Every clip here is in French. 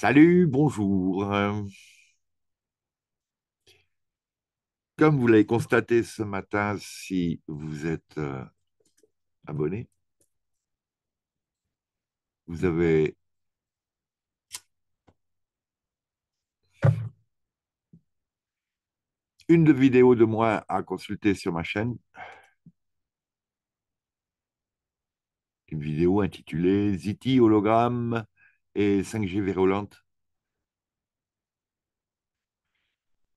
Salut, bonjour. Comme vous l'avez constaté ce matin, si vous êtes euh, abonné, vous avez une vidéo de moi à consulter sur ma chaîne. Une vidéo intitulée Ziti Hologramme et 5G virulente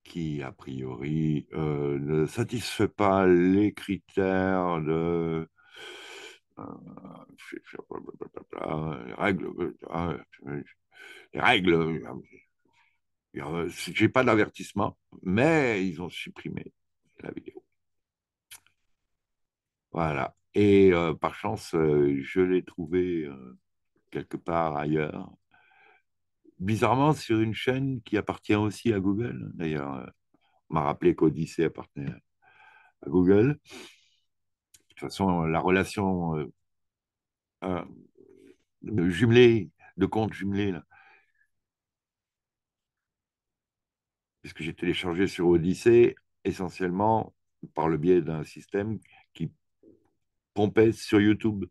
qui, a priori, euh, ne satisfait pas les critères de euh, les règles. Les règles. Euh, j'ai pas d'avertissement, mais ils ont supprimé la vidéo. Voilà. Et par chance, je l'ai trouvé quelque part ailleurs. Bizarrement, sur une chaîne qui appartient aussi à Google. D'ailleurs, euh, on m'a rappelé qu'Odyssée appartenait à Google. De toute façon, la relation euh, euh, jumelée, de compte jumelé, puisque j'ai téléchargé sur Odyssée essentiellement par le biais d'un système qui pompait sur YouTube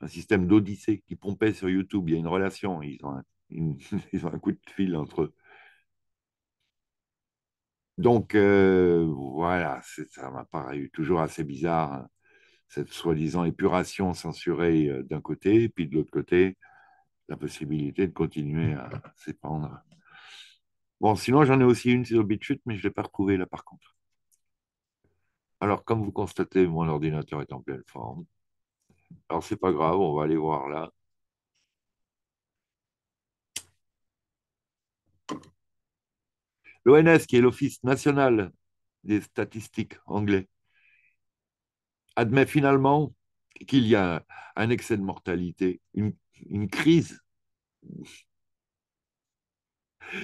un système d'Odyssée qui pompait sur YouTube. Il y a une relation, ils ont un, ils ont un coup de fil entre eux. Donc euh, voilà, ça m'a paru toujours assez bizarre, hein, cette soi-disant épuration censurée euh, d'un côté, puis de l'autre côté, la possibilité de continuer à s'épandre. Bon, sinon j'en ai aussi une sur BitChute, mais je ne l'ai pas retrouvée là par contre. Alors, comme vous constatez, mon ordinateur est en pleine forme. Alors, c'est pas grave, on va aller voir là. L'ONS, qui est l'Office national des statistiques anglais, admet finalement qu'il y a un excès de mortalité, une, crise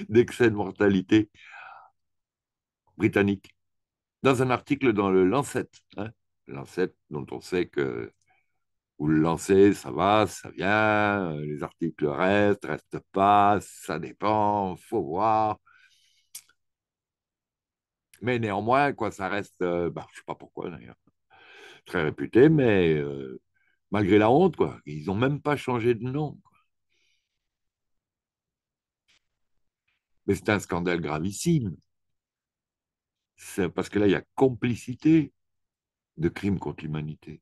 d'excès de mortalité britannique. Dans un article dans le Lancet, hein, Lancet dont on sait que vous le lancez, ça va, ça vient, euh, les articles restent, restent pas, ça dépend, faut voir. Mais néanmoins, quoi, ça reste, euh, bah, je ne sais pas pourquoi d'ailleurs, très réputé, mais euh, malgré la honte, quoi, ils n'ont même pas changé de nom. Mais c'est un scandale gravissime. parce que là, il y a complicité de crimes contre l'humanité.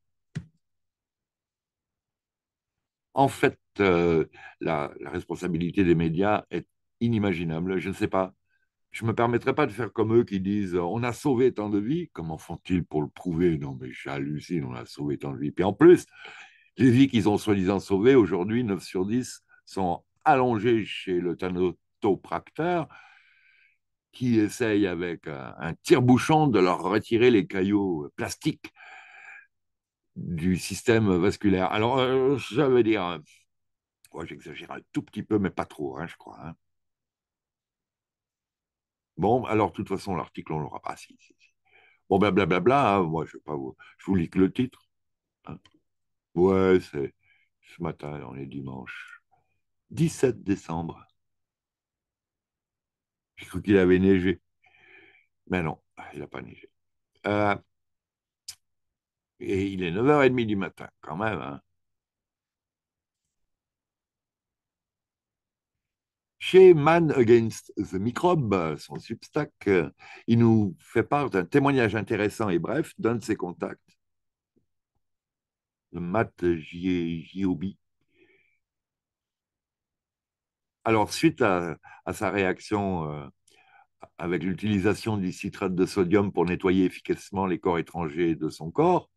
En fait, euh, la, responsabilité des médias est inimaginable. Je ne sais pas. Je ne me permettrai pas de faire comme eux qui disent on a sauvé tant de vies. Comment font-ils pour le prouver Non, mais j'hallucine, on a sauvé tant de vies. Puis en plus, les vies qu'ils ont soi-disant sauvées, aujourd'hui, 9 sur 10 sont allongées chez le tanotopracteur qui essaye avec un, un tire-bouchon de leur retirer les caillots euh, plastiques du système vasculaire. Alors, euh, ça veut dire, moi hein, oh, j'exagère un tout petit peu, mais pas trop, hein, je crois. Hein. Bon, alors, de toute façon, l'article, on l'aura pas. Si, si, si. Bon, ben, blablabla, bla, hein, moi, je, pas vous, je vous lis que le titre. Ouais, c'est ce matin, on est dimanche 17 décembre. J'ai cru qu'il avait neigé. Mais non, il n'a pas neigé. Euh, et il est 9h30 du matin, quand même. Hein. Chez Man Against the Microbe, son substack, euh, il nous fait part d'un témoignage intéressant et bref d'un de ses contacts, le Matt Giobi. Alors, suite à, sa réaction euh, avec l'utilisation du citrate de sodium pour nettoyer efficacement les corps étrangers de son corps,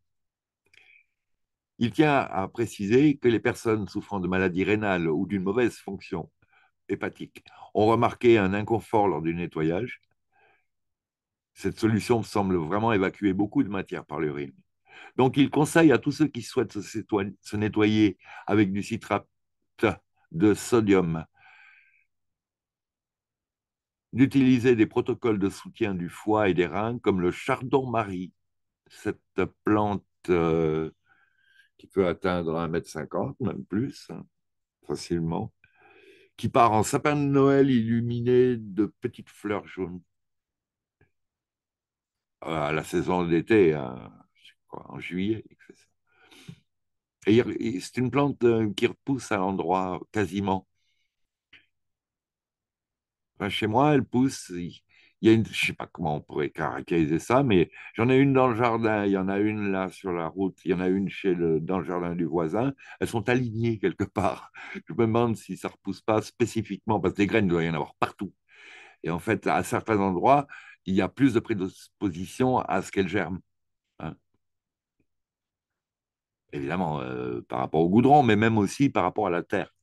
il tient à préciser que les personnes souffrant de maladies rénales ou d'une mauvaise fonction hépatique ont remarqué un inconfort lors du nettoyage. Cette solution semble vraiment évacuer beaucoup de matière par l'urine. Donc, il conseille à tous ceux qui souhaitent se nettoyer avec du citrate de sodium d'utiliser des protocoles de soutien du foie et des reins comme le chardon-marie, cette plante euh, qui peut atteindre 1m50, même plus, hein, facilement, qui part en sapin de Noël illuminé de petites fleurs jaunes. À ah, la saison d'été, hein, en juillet, Et c'est une plante euh, qui repousse à l'endroit quasiment. chez moi, elle pousse, il y a une, je ne sais pas comment on pourrait caractériser ça, mais j'en ai une dans le jardin, il y en a une là sur la route, il y en a une chez le, dans le jardin du voisin. Elles sont alignées quelque part. Je me demande si ça ne repousse pas spécifiquement, parce que des graines, il doit y en avoir partout. Et en fait, à certains endroits, il y a plus de prédisposition à ce qu'elles germent. Hein. Évidemment, euh, par rapport au goudron, mais même aussi par rapport à la terre.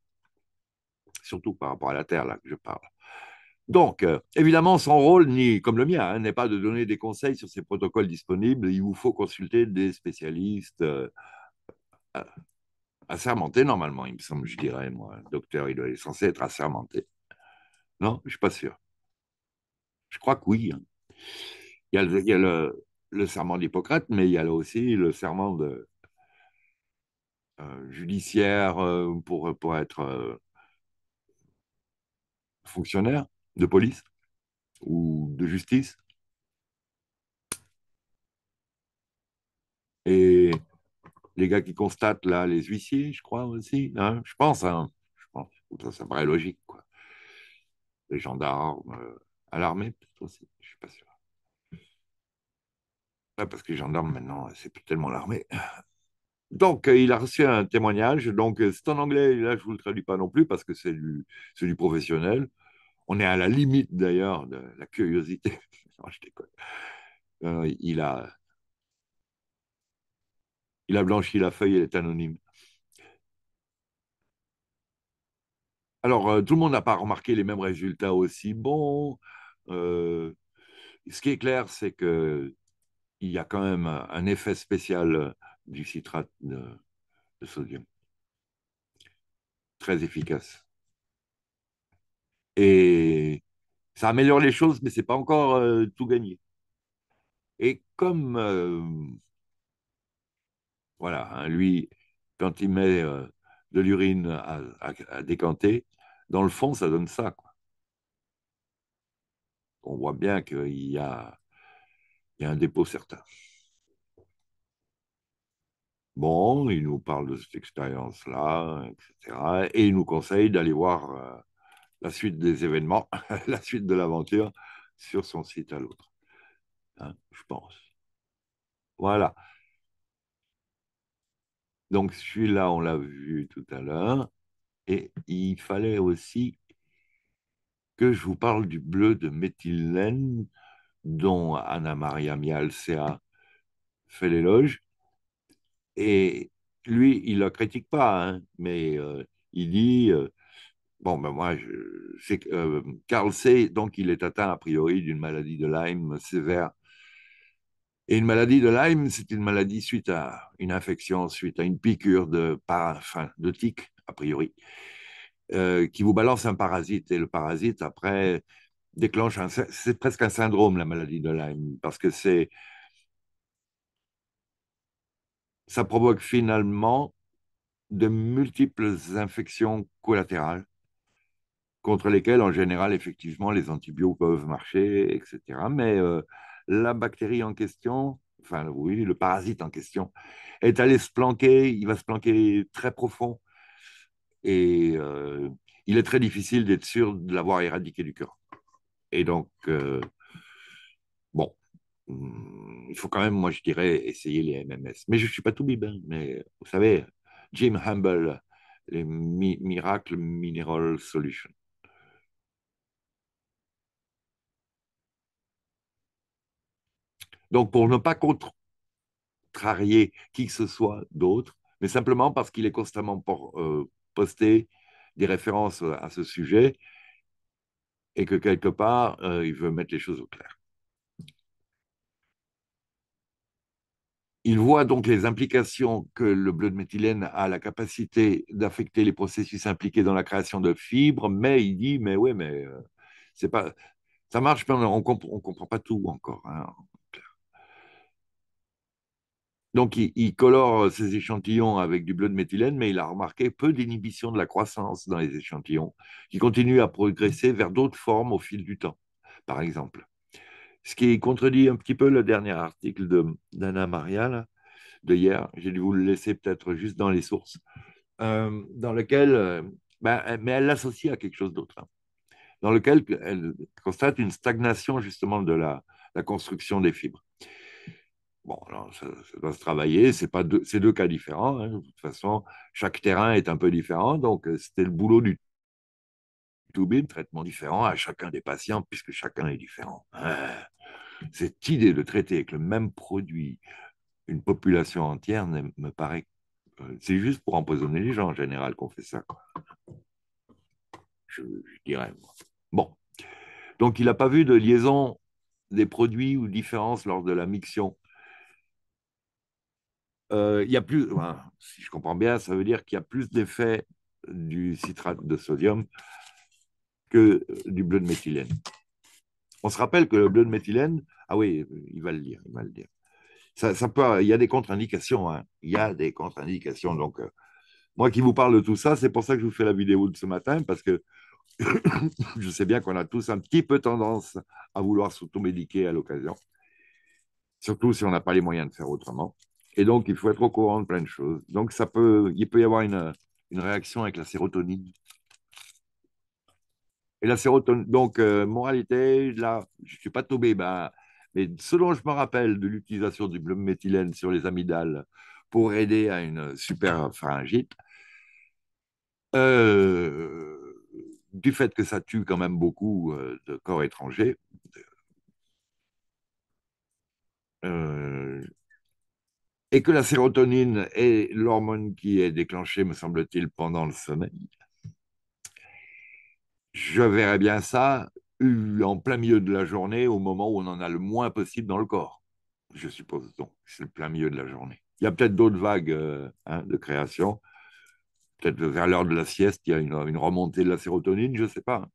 Surtout par rapport à la terre, là, que je parle. Donc, euh, évidemment, son rôle, ni comme le mien, hein, n'est pas de donner des conseils sur ces protocoles disponibles. Il vous faut consulter des spécialistes euh, euh, assermentés, normalement, il me semble, je dirais, moi. docteur, il est censé être assermenté. Non, je ne suis pas sûr. Je crois que oui. Hein. Il y a, le, serment d'Hippocrate, mais il y a là aussi le serment de, judiciaire pour être fonctionnaire de police ou de justice. Et les gars qui constatent, là, les huissiers, je crois aussi, hein, hein, je pense, je pense, ça, paraît logique, Les gendarmes, euh, à l'armée, peut-être aussi, je suis pas sûr. parce que les gendarmes, maintenant, c'est plus tellement l'armée. Donc, euh, il a reçu un témoignage. Donc, c'est en anglais. Là, je ne vous le traduis pas non plus parce que c'est du, du professionnel. On est à la limite d'ailleurs de la curiosité. Euh, il, a, il a blanchi la feuille, elle est anonyme. Alors, euh, tout le monde n'a pas remarqué les mêmes résultats aussi bons. Euh, ce qui est clair, c'est qu'il y a quand même un effet spécial du citrate de sodium. Très efficace. Et ça améliore les choses, mais c'est pas encore euh, tout gagné. Et comme, euh, voilà, hein, lui, quand il met euh, de l'urine à, décanter, dans le fond, ça donne ça. Quoi. On voit bien qu'il y a, y a un dépôt certain. Bon, il nous parle de cette expérience-là, etc. Et il nous conseille d'aller voir la suite des événements, la suite de l'aventure sur son site à l'autre. Hein, je pense. Voilà. Donc celui-là, on l'a vu tout à l'heure. Et il fallait aussi que je vous parle du bleu de méthylène dont Anna-Maria Mialcea fait l'éloge. Et lui, il ne critique pas, hein, mais euh, il dit euh, Bon, ben moi, je, c'est, euh, Carl sait donc il est atteint a priori d'une maladie de Lyme sévère. Et une maladie de Lyme, c'est une maladie suite à une infection, suite à une piqûre de, para, de tic, a priori, euh, qui vous balance un parasite. Et le parasite, après, déclenche un. C'est presque un syndrome, la maladie de Lyme, parce que c'est. Ça provoque finalement de multiples infections collatérales contre lesquels, en général, effectivement, les antibiotiques peuvent marcher, etc. Mais euh, la bactérie en question, enfin oui, le parasite en question, est allé se planquer, il va se planquer très profond, et euh, il est très difficile d'être sûr de l'avoir éradiqué du cœur. Et donc, euh, bon, hmm, il faut quand même, moi je dirais, essayer les MMS. Mais je ne suis pas tout bibin, mais vous savez, Jim Humble, les Miracle Mineral Solutions, Donc, pour ne pas contrarier qui que ce soit d'autre, mais simplement parce qu'il est constamment euh, posté des références euh, à ce sujet et que quelque part, euh, il veut mettre les choses au clair. Il voit donc les implications que le bleu de méthylène a la capacité d'affecter les processus impliqués dans la création de fibres, mais il dit, mais oui, mais c'est pas, ça marche, mais on ne comprend, pas tout encore. Hein. Donc, il, colore euh, ses échantillons avec du bleu de méthylène, mais il a remarqué peu d'inhibition de la croissance dans les échantillons, qui continuent à progresser vers d'autres formes au fil du temps, par exemple. Ce qui contredit un petit peu le dernier article d'Anna de, Maria, de hier, j'ai dû vous le laisser peut-être juste dans les sources, euh, dans lequel, euh, ben, mais elle l'associe à quelque chose d'autre, hein, dans lequel elle constate une stagnation justement de la construction des fibres. Bon, alors ça, doit se travailler, c'est pas deux, deux cas différents. Hein. De toute façon, chaque terrain est un peu différent, donc euh, c'était le boulot du tout bim, traitement différent à chacun des patients puisque chacun est différent. Ah, cette idée de traiter avec le même produit une population entière me paraît, euh, c'est juste pour empoisonner les gens en général qu'on fait ça. Quoi. Je, dirais. Bon, donc il n'a pas vu de liaison des produits ou différence lors de la mixtion. Euh, y a plus, si je comprends bien, ça veut dire qu'il y a plus d'effet du citrate de sodium que du bleu de méthylène. On se rappelle que le bleu de méthylène, ah oui, il va le dire, il va le dire. Ça, peut, il y a des contre-indications, hein. il y a des contre-indications. Donc, euh, moi qui vous parle de tout ça, c'est pour ça que je vous fais la vidéo de ce matin, parce que je sais bien qu'on a tous un petit peu tendance à vouloir s'automédiquer à l'occasion, surtout si on n'a pas les moyens de faire autrement. Et donc, il faut être au courant de plein de choses. Donc, ça peut, il peut y avoir une, réaction avec la sérotonine. Et la sérotonine, donc, euh, moralité, là, je ne suis pas tombé, ben, mais selon je me rappelle de l'utilisation du bleu méthylène sur les amygdales pour aider à une super pharyngite, euh, du fait que ça tue quand même beaucoup euh, de corps étrangers, et que la sérotonine est l'hormone qui est déclenchée, me semble-t-il, pendant le sommeil. Je verrais bien ça euh, en plein milieu de la journée, au moment où on en a le moins possible dans le corps. Je suppose donc, c'est le plein milieu de la journée. Il y a peut-être d'autres vagues euh, hein, de création. Peut-être vers l'heure de la sieste, il y a une, une remontée de la sérotonine, je ne sais pas.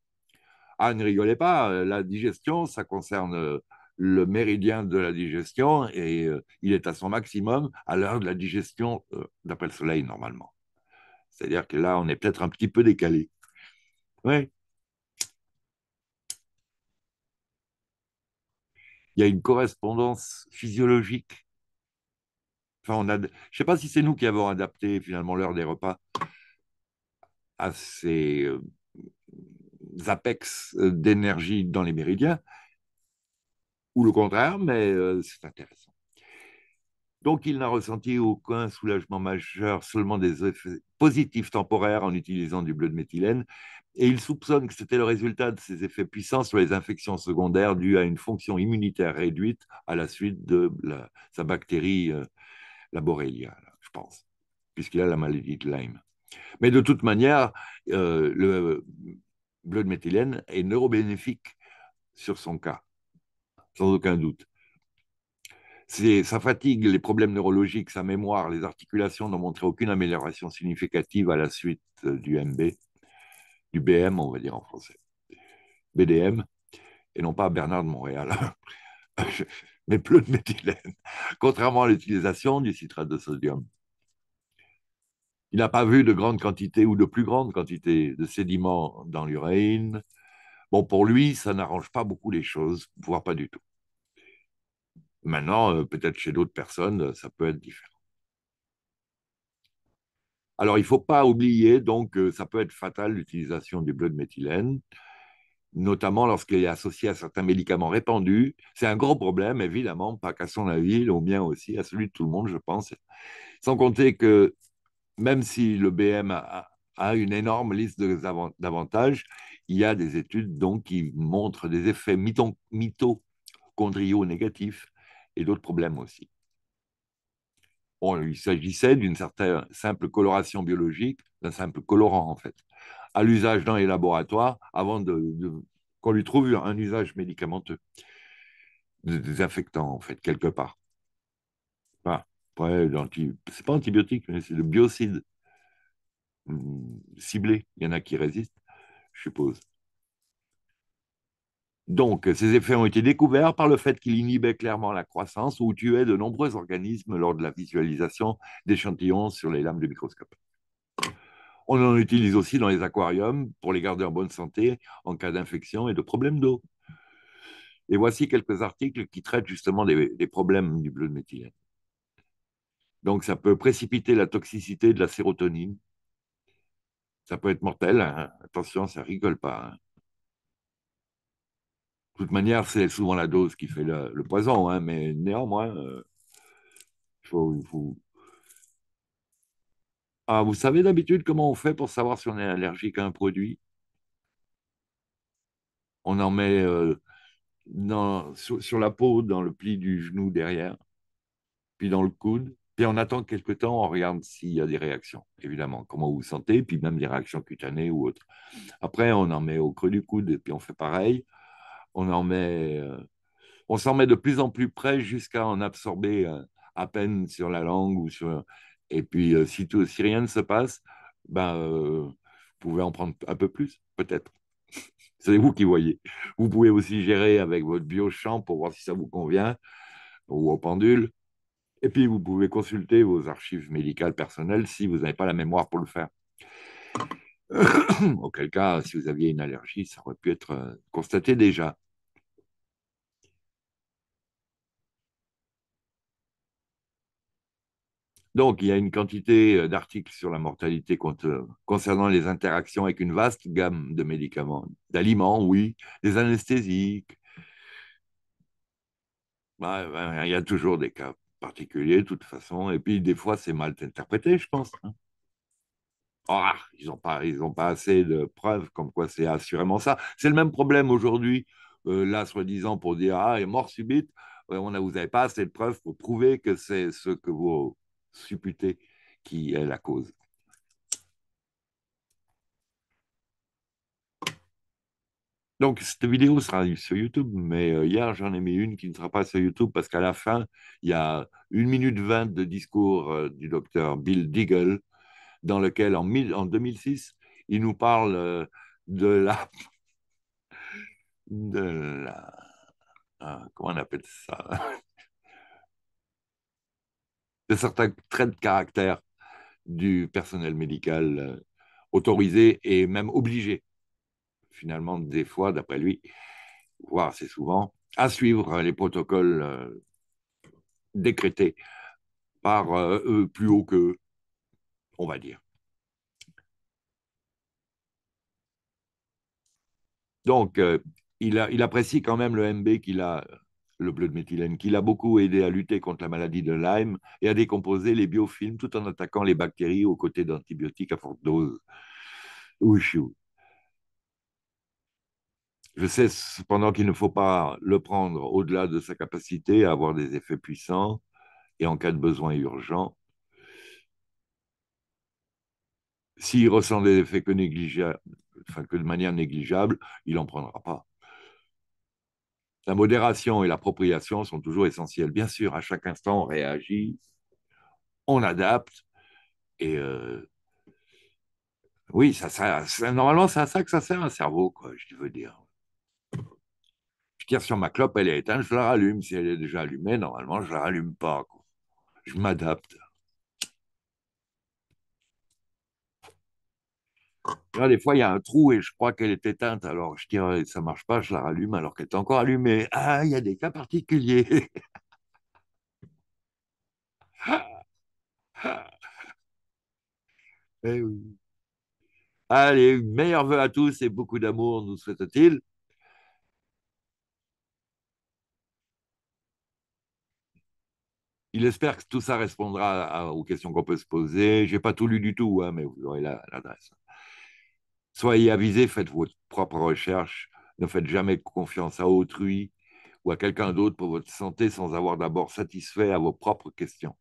Ah, ne rigolez pas, euh, la digestion, ça concerne le méridien de la digestion et euh, il est à son maximum à l'heure de la digestion euh, d'après le soleil normalement. C'est-à-dire que là, on est peut-être un petit peu décalé. Oui. Il y a une correspondance physiologique. Enfin, on a, je ne sais pas si c'est nous qui avons adapté finalement l'heure des repas à ces euh, apex d'énergie dans les méridiens, ou le contraire, mais euh, c'est intéressant. Donc, il n'a ressenti aucun soulagement majeur, seulement des effets positifs temporaires en utilisant du bleu de méthylène, et il soupçonne que c'était le résultat de ses effets puissants sur les infections secondaires dues à une fonction immunitaire réduite à la suite de sa bactérie, euh, la Borrelia, je pense, puisqu'il a la maladie de Lyme. Mais de toute manière, euh, le bleu de méthylène est neurobénéfique sur son cas sans aucun doute. Sa fatigue, les problèmes neurologiques, sa mémoire, les articulations n'ont montré aucune amélioration significative à la suite euh, du MB, du BM, on va dire en français, BDM, et non pas Bernard de Montréal, mais plus de méthylène, contrairement à l'utilisation du citrate de sodium. Il n'a pas vu de grande quantité ou de plus grande quantité de sédiments dans l'urine, Bon, pour lui, ça n'arrange pas beaucoup les choses, voire pas du tout. Maintenant, euh, peut-être chez d'autres personnes, ça peut être différent. Alors, il ne faut pas oublier, donc, euh, ça peut être fatal l'utilisation du bleu de méthylène, notamment lorsqu'il est associé à certains médicaments répandus. C'est un gros problème, évidemment, pas qu'à son avis, au mien aussi, à celui de tout le monde, je pense. Sans compter que même si le BM a une énorme liste d'avantages, il y a des études donc qui montrent des effets mitochondriaux négatifs et d'autres problèmes aussi. il s'agissait d'une certaine simple coloration biologique, d'un simple colorant en fait, à l'usage dans les laboratoires avant qu'on lui trouve un usage médicamenteux, des désinfectant en fait, quelque part. Ce n'est c'est pas antibiotique, mais c'est le biocide mm, ciblé. Il y en a qui résistent je suppose. Donc, ces effets ont été découverts par le fait qu'il inhibait clairement la croissance ou tuaient de nombreux organismes lors de la visualisation d'échantillons sur les lames du microscope. On en utilise aussi dans les aquariums pour les garder en bonne santé en cas d'infection et de problèmes d'eau. Et voici quelques articles qui traitent justement des, des problèmes du bleu de méthylène. Donc, ça peut précipiter la toxicité de la sérotonine, ça peut être mortel. Hein. Attention, ça rigole pas. Hein. De toute manière, c'est souvent la dose qui fait le, poison, hein, mais néanmoins, euh, il faut, Ah, vous savez d'habitude comment on fait pour savoir si on est allergique à un produit On en met euh, sur, la peau, dans le pli du genou derrière, puis dans le coude, puis on attend quelques temps, on regarde s'il y a des réactions, évidemment, comment vous vous sentez, puis même des réactions cutanées ou autres. Après, on en met au creux du coude, et puis on fait pareil. On en met, euh, on s'en met de plus en plus près jusqu'à en absorber euh, à peine sur la langue ou sur. Et puis, euh, si, tout, si rien ne se passe, ben, vous pouvez en prendre un peu plus, peut-être. C'est vous qui voyez. Vous pouvez aussi gérer avec votre biochamp pour voir si ça vous convient ou au pendule et puis, vous pouvez consulter vos archives médicales personnelles si vous n'avez pas la mémoire pour le faire. Auquel cas, si vous aviez une allergie, ça aurait pu être euh, constaté déjà. Donc, il y a une quantité euh, d'articles sur la mortalité euh, concernant les interactions avec une vaste gamme de médicaments, d'aliments, oui, des anesthésiques. Bah, il y a toujours des cas particulier, de toute façon. Et puis, des fois, c'est mal interprété, je pense. Hein. Oh, ah, ils n'ont pas, pas assez de preuves comme quoi c'est assurément ça. C'est le même problème aujourd'hui, euh, là, soi-disant, pour dire Ah, est mort subite, euh, on a, vous n'avez pas assez de preuves pour prouver que c'est ce que vous supputez qui est la cause. Donc, cette vidéo sera sur YouTube, mais euh, hier, j'en ai mis une qui ne sera pas sur YouTube parce qu'à la fin, il y a une minute vingt de discours euh, du docteur Bill Deagle, dans lequel, en, 2006, il nous parle euh, de la. de la. Ah, comment on appelle ça De certains traits de caractère du personnel médical autorisé et même obligé finalement, des fois, d'après lui, voire assez souvent, à suivre hein, les protocoles euh, décrétés par euh, eux plus haut qu'eux, on va dire. Donc, euh, il, il, apprécie quand même le MB qu'il a, le bleu de méthylène, qu'il a beaucoup aidé à lutter contre la maladie de Lyme et à décomposer les biofilms tout en attaquant les bactéries aux côtés d'antibiotiques à forte dose. Ouchou. Je sais cependant qu'il ne faut pas le prendre au-delà de sa capacité à avoir des effets puissants et en cas de besoin urgent. S'il ressent des effets que, de manière négligeable, il n'en prendra pas. La modération et l'appropriation sont toujours essentielles. Bien sûr, à chaque instant, on réagit, on adapte, et euh, oui, normalement, c'est à ça que ça sert un cerveau, quoi, je veux dire sur ma clope, elle est éteinte, je la rallume. Si elle est déjà allumée, normalement, je ne la rallume pas. Je m'adapte. des fois, il y a un trou et je crois qu'elle est éteinte. Alors, je tire, ça ne marche pas, je la rallume alors qu'elle est encore allumée. Ah, il y a des cas particuliers. Eh Allez, meilleurs vœux à tous et beaucoup d'amour, nous souhaite-t-il. il espère que tout ça répondra aux questions qu'on peut se poser. Je n'ai pas tout lu du tout, hein, mais vous aurez l'adresse. Soyez avisés, faites votre propre recherche. Ne faites jamais confiance à autrui ou à quelqu'un d'autre pour votre santé sans avoir d'abord satisfait à vos propres questions.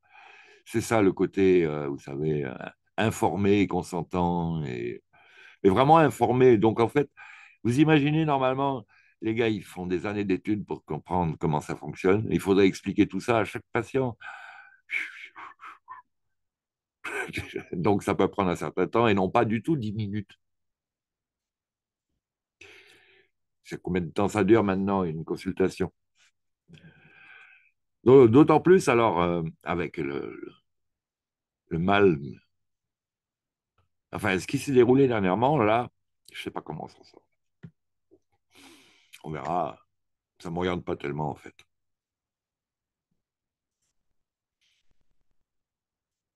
C'est ça le côté, euh, vous savez, euh, informé, consentant et, vraiment informé. Donc en fait, vous imaginez normalement les gars, ils font des années d'études pour comprendre comment ça fonctionne. Il faudrait expliquer tout ça à chaque patient. Donc ça peut prendre un certain temps et non pas du tout 10 minutes. C'est combien de temps ça dure maintenant une consultation D'autant plus alors euh, avec le, le mal, enfin ce qui s'est déroulé dernièrement là, je ne sais pas comment on s'en sort on verra. Ça ne me regarde pas tellement, en fait.